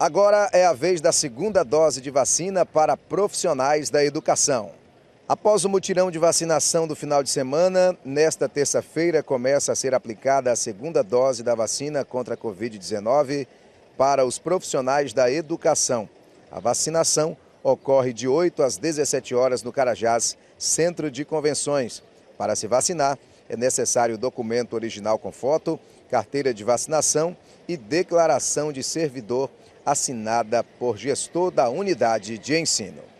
Agora é a vez da segunda dose de vacina para profissionais da educação. Após o mutirão de vacinação do final de semana, nesta terça-feira começa a ser aplicada a segunda dose da vacina contra a Covid-19 para os profissionais da educação. A vacinação ocorre de 8 às 17 horas no Carajás, Centro de Convenções. Para se vacinar, é necessário documento original com foto, carteira de vacinação e declaração de servidor assinada por gestor da unidade de ensino.